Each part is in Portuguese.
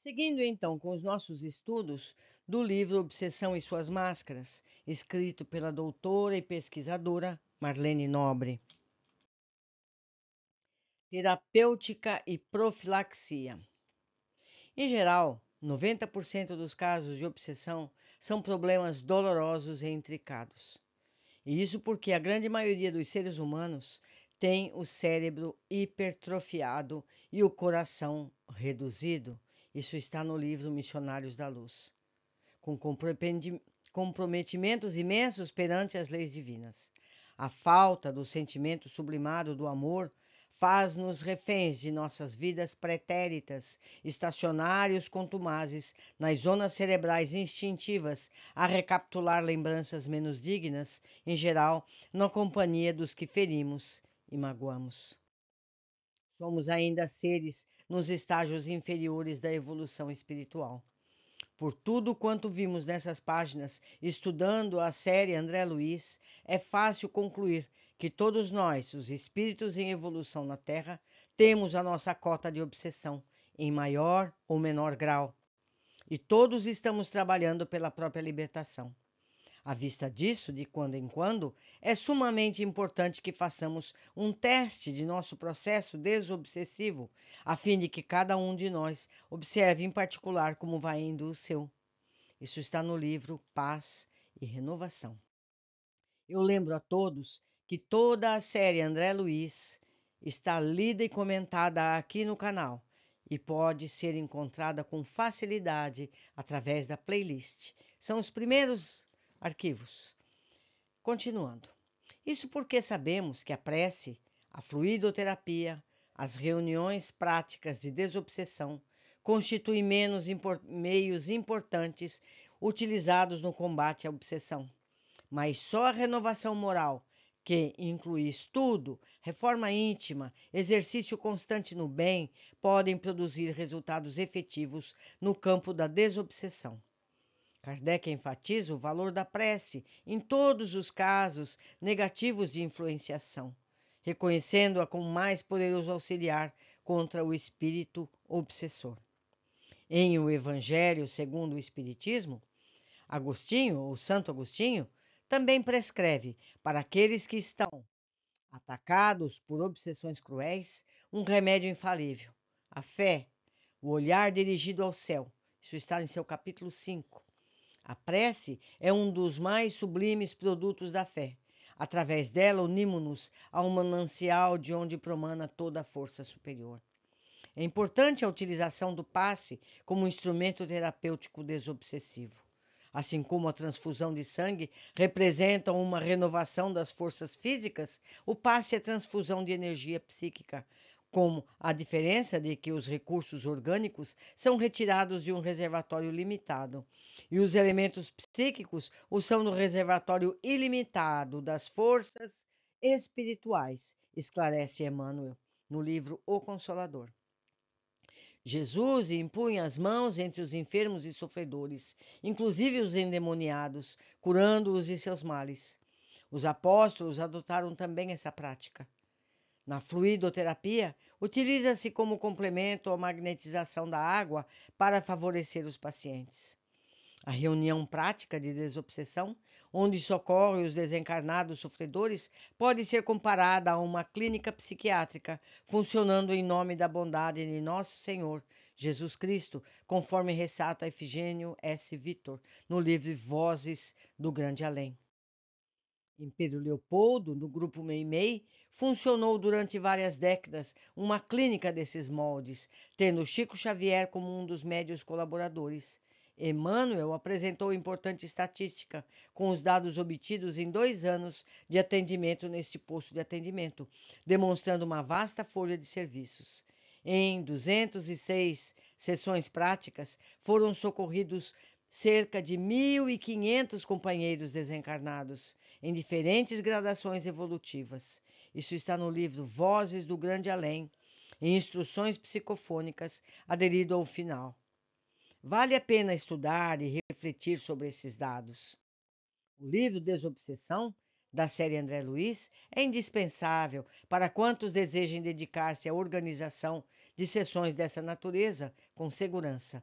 Seguindo então com os nossos estudos do livro Obsessão e Suas Máscaras, escrito pela doutora e pesquisadora Marlene Nobre. Terapêutica e profilaxia. Em geral, 90% dos casos de obsessão são problemas dolorosos e intricados. E isso porque a grande maioria dos seres humanos tem o cérebro hipertrofiado e o coração reduzido isso está no livro Missionários da Luz. Com comprometimentos imensos perante as leis divinas. A falta do sentimento sublimado do amor faz-nos reféns de nossas vidas pretéritas, estacionários contumazes, nas zonas cerebrais instintivas, a recapitular lembranças menos dignas, em geral, na companhia dos que ferimos e magoamos. Somos ainda seres nos estágios inferiores da evolução espiritual. Por tudo quanto vimos nessas páginas, estudando a série André Luiz, é fácil concluir que todos nós, os espíritos em evolução na Terra, temos a nossa cota de obsessão, em maior ou menor grau. E todos estamos trabalhando pela própria libertação. À vista disso, de quando em quando, é sumamente importante que façamos um teste de nosso processo desobsessivo, a fim de que cada um de nós observe em particular como vai indo o seu. Isso está no livro Paz e Renovação. Eu lembro a todos que toda a série André Luiz está lida e comentada aqui no canal e pode ser encontrada com facilidade através da playlist. São os primeiros arquivos. Continuando. Isso porque sabemos que a prece, a fluidoterapia, as reuniões práticas de desobsessão constituem menos impor meios importantes utilizados no combate à obsessão. Mas só a renovação moral, que inclui estudo, reforma íntima, exercício constante no bem, podem produzir resultados efetivos no campo da desobsessão. Kardec enfatiza o valor da prece em todos os casos negativos de influenciação, reconhecendo-a como mais poderoso auxiliar contra o espírito obsessor. Em O Evangelho segundo o Espiritismo, Agostinho, ou Santo Agostinho, também prescreve para aqueles que estão atacados por obsessões cruéis um remédio infalível: a fé, o olhar dirigido ao céu. Isso está em seu capítulo 5 a prece é um dos mais sublimes produtos da fé. Através dela, unimos-nos ao manancial de onde promana toda a força superior. É importante a utilização do passe como instrumento terapêutico desobsessivo. Assim como a transfusão de sangue representa uma renovação das forças físicas, o passe é transfusão de energia psíquica, como a diferença de que os recursos orgânicos são retirados de um reservatório limitado e os elementos psíquicos o são no reservatório ilimitado das forças espirituais, esclarece Emmanuel no livro O Consolador. Jesus impunha as mãos entre os enfermos e sofredores, inclusive os endemoniados, curando-os de seus males. Os apóstolos adotaram também essa prática. Na fluidoterapia, utiliza-se como complemento a magnetização da água para favorecer os pacientes a reunião prática de desobsessão, onde socorre os desencarnados sofredores, pode ser comparada a uma clínica psiquiátrica, funcionando em nome da bondade de Nosso Senhor Jesus Cristo, conforme ressalta Efigênio S. Vitor no livro Vozes do Grande Além. Em Pedro Leopoldo, no grupo Meimei, funcionou durante várias décadas uma clínica desses moldes, tendo Chico Xavier como um dos médios colaboradores. Emmanuel apresentou importante estatística com os dados obtidos em dois anos de atendimento neste posto de atendimento, demonstrando uma vasta folha de serviços. Em 206 sessões práticas, foram socorridos cerca de 1.500 companheiros desencarnados, em diferentes gradações evolutivas. Isso está no livro Vozes do Grande Além, em instruções psicofônicas, aderido ao final. Vale a pena estudar e refletir sobre esses dados. O livro Desobsessão, da série André Luiz, é indispensável para quantos desejem dedicar-se à organização de sessões dessa natureza com segurança.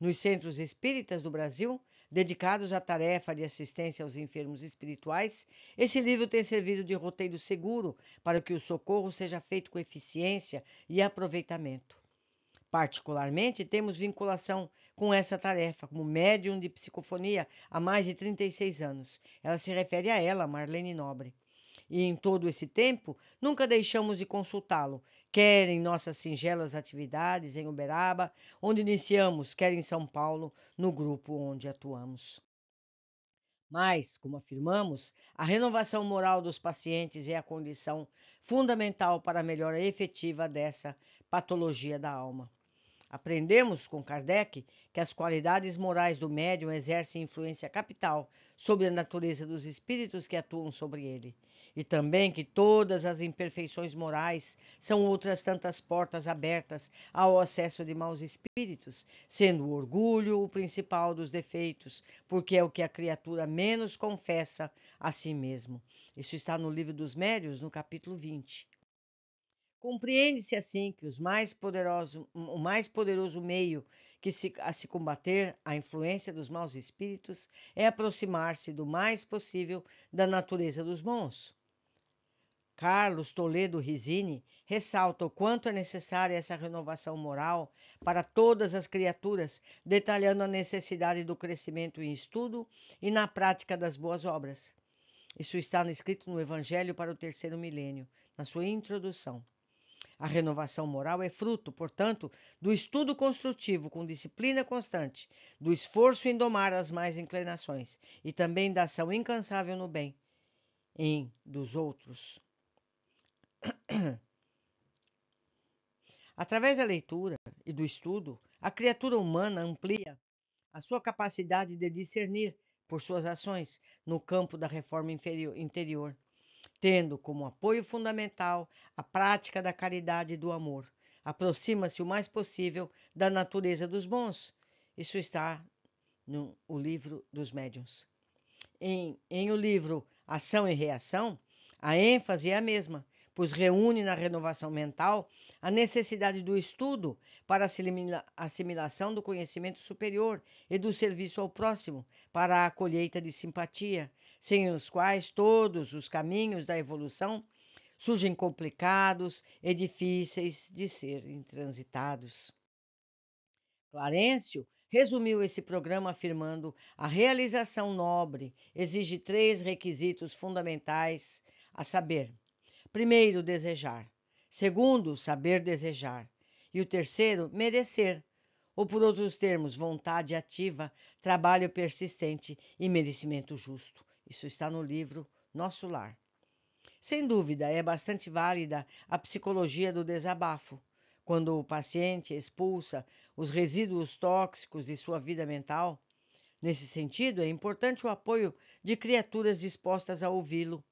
Nos centros espíritas do Brasil, dedicados à tarefa de assistência aos enfermos espirituais, esse livro tem servido de roteiro seguro para que o socorro seja feito com eficiência e aproveitamento. Particularmente, temos vinculação com essa tarefa, como médium de psicofonia há mais de 36 anos. Ela se refere a ela, Marlene Nobre. E em todo esse tempo, nunca deixamos de consultá-lo, quer em nossas singelas atividades em Uberaba, onde iniciamos, quer em São Paulo, no grupo onde atuamos. Mas, como afirmamos, a renovação moral dos pacientes é a condição fundamental para a melhora efetiva dessa patologia da alma. Aprendemos com Kardec que as qualidades morais do médium exercem influência capital sobre a natureza dos espíritos que atuam sobre ele, e também que todas as imperfeições morais são outras tantas portas abertas ao acesso de maus espíritos, sendo o orgulho o principal dos defeitos, porque é o que a criatura menos confessa a si mesmo. Isso está no livro dos médios, no capítulo 20. Compreende-se assim que mais o mais poderoso meio que se, a se combater a influência dos maus espíritos é aproximar-se do mais possível da natureza dos bons. Carlos Toledo Risini ressalta o quanto é necessária essa renovação moral para todas as criaturas, detalhando a necessidade do crescimento em estudo e na prática das boas obras. Isso está escrito no Evangelho para o Terceiro Milênio, na sua introdução. A renovação moral é fruto, portanto, do estudo construtivo com disciplina constante, do esforço em domar as mais inclinações e também da ação incansável no bem em dos outros. Através da leitura e do estudo, a criatura humana amplia a sua capacidade de discernir por suas ações no campo da reforma inferior, interior tendo como apoio fundamental a prática da caridade e do amor. Aproxima-se o mais possível da natureza dos bons. Isso está no o livro dos médiuns. Em, em o livro Ação e Reação, a ênfase é a mesma, pois reúne na renovação mental a necessidade do estudo para a assimilação do conhecimento superior e do serviço ao próximo, para a colheita de simpatia, sem os quais todos os caminhos da evolução surgem complicados e difíceis de serem transitados. Clarencio resumiu esse programa afirmando: a realização nobre exige três requisitos fundamentais, a saber: primeiro, desejar; segundo, saber desejar; e o terceiro, merecer, ou por outros termos, vontade ativa, trabalho persistente e merecimento justo. Isso está no livro Nosso Lar. Sem dúvida, é bastante válida a psicologia do desabafo, quando o paciente expulsa os resíduos tóxicos de sua vida mental. Nesse sentido, é importante o apoio de criaturas dispostas a ouvi-lo,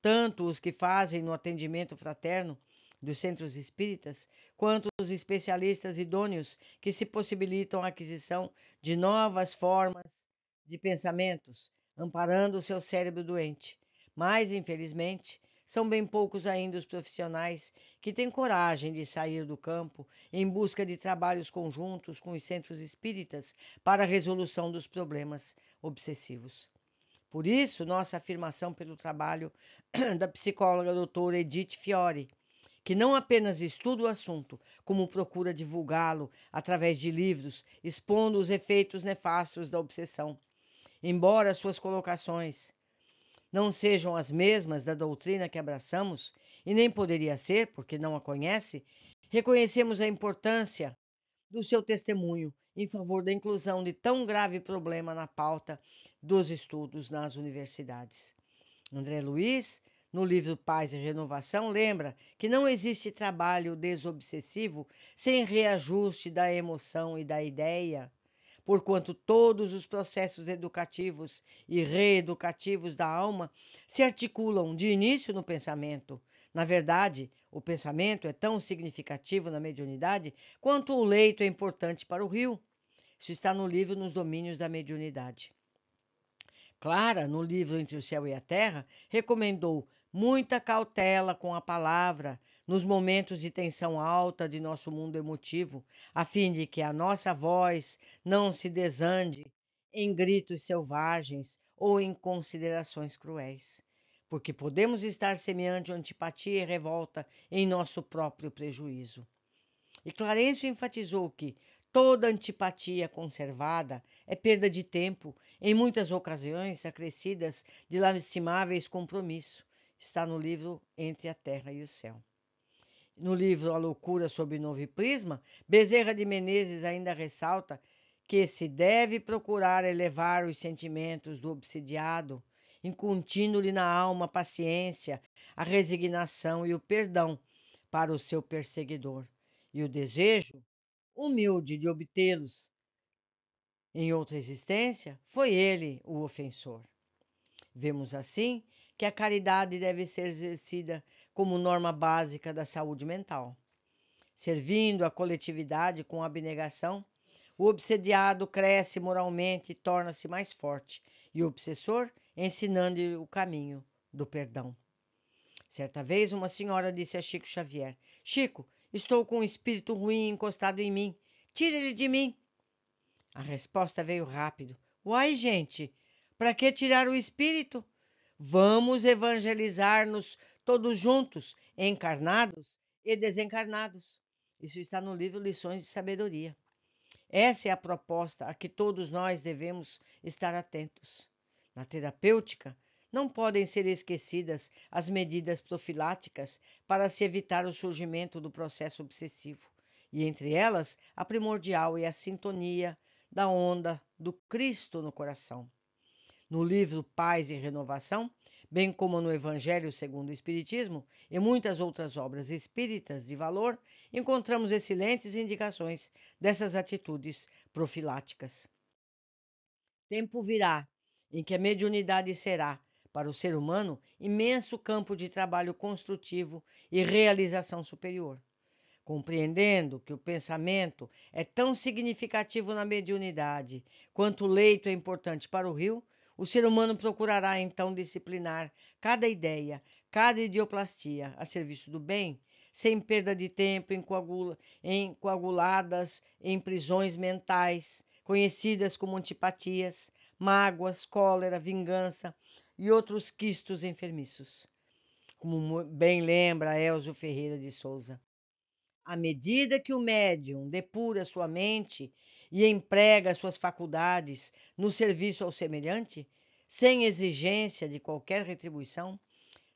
tanto os que fazem no atendimento fraterno dos centros espíritas, quanto os especialistas idôneos que se possibilitam a aquisição de novas formas de pensamentos, amparando o seu cérebro doente. Mas, infelizmente, são bem poucos ainda os profissionais que têm coragem de sair do campo em busca de trabalhos conjuntos com os centros espíritas para a resolução dos problemas obsessivos. Por isso, nossa afirmação pelo trabalho da psicóloga doutora Edith Fiore, que não apenas estuda o assunto, como procura divulgá-lo através de livros, expondo os efeitos nefastos da obsessão embora suas colocações não sejam as mesmas da doutrina que abraçamos, e nem poderia ser, porque não a conhece, reconhecemos a importância do seu testemunho em favor da inclusão de tão grave problema na pauta dos estudos nas universidades. André Luiz, no livro Paz e Renovação, lembra que não existe trabalho desobsessivo sem reajuste da emoção e da ideia porquanto todos os processos educativos e reeducativos da alma se articulam de início no pensamento. Na verdade, o pensamento é tão significativo na mediunidade quanto o leito é importante para o rio. Isso está no livro Nos Domínios da Mediunidade. Clara, no livro Entre o Céu e a Terra, recomendou muita cautela com a palavra, nos momentos de tensão alta de nosso mundo emotivo, a fim de que a nossa voz não se desande em gritos selvagens ou em considerações cruéis, porque podemos estar semeando antipatia e revolta em nosso próprio prejuízo. E Clarencio enfatizou que toda antipatia conservada é perda de tempo, em muitas ocasiões acrescidas de lastimáveis compromissos Está no livro Entre a Terra e o Céu no livro A Loucura sob Novo Prisma, Bezerra de Menezes ainda ressalta que se deve procurar elevar os sentimentos do obsidiado, incutindo-lhe na alma a paciência, a resignação e o perdão para o seu perseguidor, e o desejo humilde de obtê-los. Em outra existência, foi ele o ofensor. Vemos assim que a caridade deve ser exercida como norma básica da saúde mental. Servindo a coletividade com abnegação, o obsediado cresce moralmente e torna-se mais forte, e o obsessor ensinando-lhe o caminho do perdão. Certa vez, uma senhora disse a Chico Xavier: Chico, estou com um espírito ruim encostado em mim. Tire ele de mim. A resposta veio rápido: Uai, gente, para que tirar o espírito? Vamos evangelizar-nos todos juntos, encarnados e desencarnados. Isso está no livro Lições de Sabedoria. Essa é a proposta a que todos nós devemos estar atentos. Na terapêutica, não podem ser esquecidas as medidas profiláticas para se evitar o surgimento do processo obsessivo, e entre elas, a primordial e é a sintonia da onda do Cristo no coração. No livro Paz e Renovação, bem como no Evangelho segundo o Espiritismo e muitas outras obras espíritas de valor, encontramos excelentes indicações dessas atitudes profiláticas. Tempo virá em que a mediunidade será, para o ser humano, imenso campo de trabalho construtivo e realização superior. Compreendendo que o pensamento é tão significativo na mediunidade quanto o leito é importante para o rio, o ser humano procurará então disciplinar cada ideia, cada idioplastia a serviço do bem, sem perda de tempo em, coagula, em coaguladas em prisões mentais, conhecidas como antipatias, mágoas, cólera, vingança e outros quistos enfermiços. Como bem lembra Elzo Ferreira de Souza. À medida que o médium depura sua mente e emprega suas faculdades no serviço ao semelhante, sem exigência de qualquer retribuição,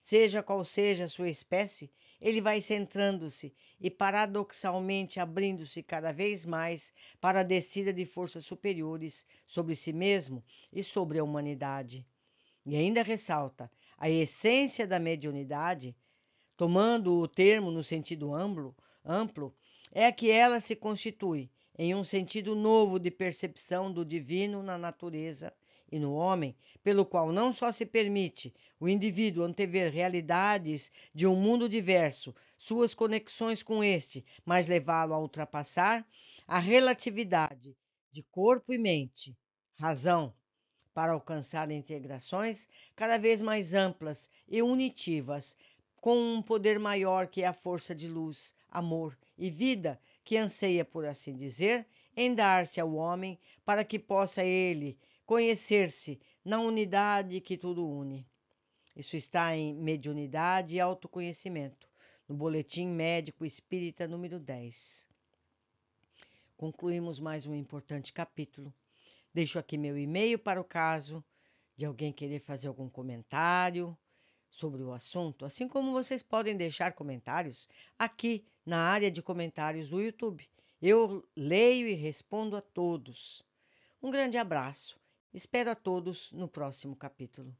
seja qual seja a sua espécie, ele vai centrando-se e paradoxalmente abrindo-se cada vez mais para a descida de forças superiores sobre si mesmo e sobre a humanidade. E ainda ressalta a essência da mediunidade, tomando o termo no sentido amplo, amplo é que ela se constitui em um sentido novo de percepção do divino na natureza e no homem, pelo qual não só se permite o indivíduo antever realidades de um mundo diverso, suas conexões com este, mas levá-lo a ultrapassar a relatividade de corpo e mente, razão, para alcançar integrações cada vez mais amplas e unitivas, com um poder maior que é a força de luz, amor e vida que anseia, por assim dizer, em dar-se ao homem para que possa ele conhecer-se na unidade que tudo une. Isso está em Mediunidade e Autoconhecimento, no Boletim Médico Espírita número 10. Concluímos mais um importante capítulo. Deixo aqui meu e-mail para o caso de alguém querer fazer algum comentário sobre o assunto, assim como vocês podem deixar comentários aqui na área de comentários do YouTube. Eu leio e respondo a todos. Um grande abraço. Espero a todos no próximo capítulo.